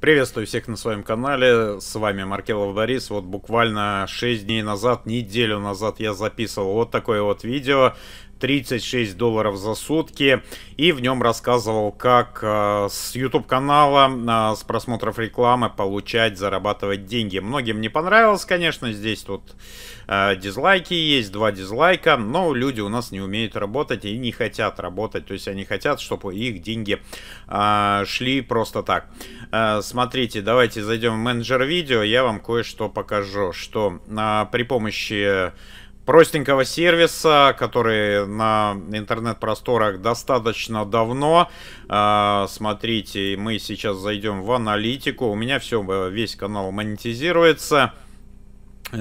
Приветствую всех на своем канале, с вами Маркелов Борис. Вот буквально 6 дней назад, неделю назад я записывал вот такое вот видео. 36 долларов за сутки. И в нем рассказывал, как э, с YouTube-канала, э, с просмотров рекламы получать, зарабатывать деньги. Многим не понравилось, конечно, здесь тут э, дизлайки есть, два дизлайка, но люди у нас не умеют работать и не хотят работать. То есть они хотят, чтобы их деньги э, шли просто так. Э, смотрите, давайте зайдем в менеджер видео, я вам кое-что покажу, что э, при помощи простенького сервиса, который на интернет-просторах достаточно давно. А, смотрите, мы сейчас зайдем в аналитику. У меня все, э, весь канал монетизируется.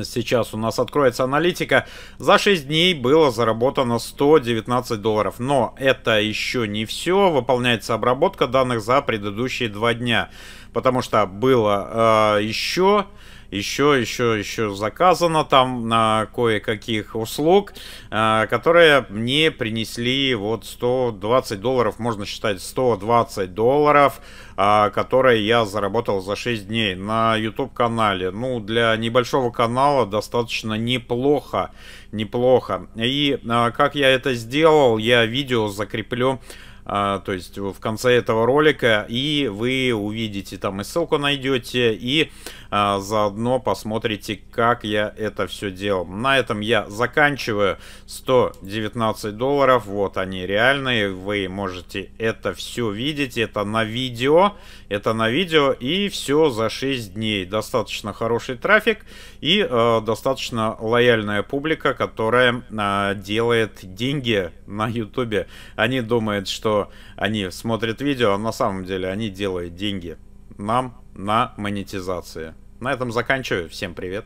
Сейчас у нас откроется аналитика. За 6 дней было заработано 119 долларов. Но это еще не все. Выполняется обработка данных за предыдущие 2 дня. Потому что было э, еще еще, еще, еще заказано там на кое-каких услуг, э, которые мне принесли вот 120 долларов, можно считать 120 долларов, э, которые я заработал за 6 дней на YouTube-канале. Ну, для небольшого канала достаточно неплохо, неплохо. И э, как я это сделал, я видео закреплю то есть в конце этого ролика, и вы увидите там и ссылку найдете, и а, заодно посмотрите, как я это все делал. На этом я заканчиваю. 119 долларов, вот они реальные, вы можете это все видеть, это на видео, это на видео и все за 6 дней. Достаточно хороший трафик и э, достаточно лояльная публика, которая э, делает деньги на ютубе. Они думают, что они смотрят видео, а на самом деле они делают деньги нам на монетизации. На этом заканчиваю. Всем привет.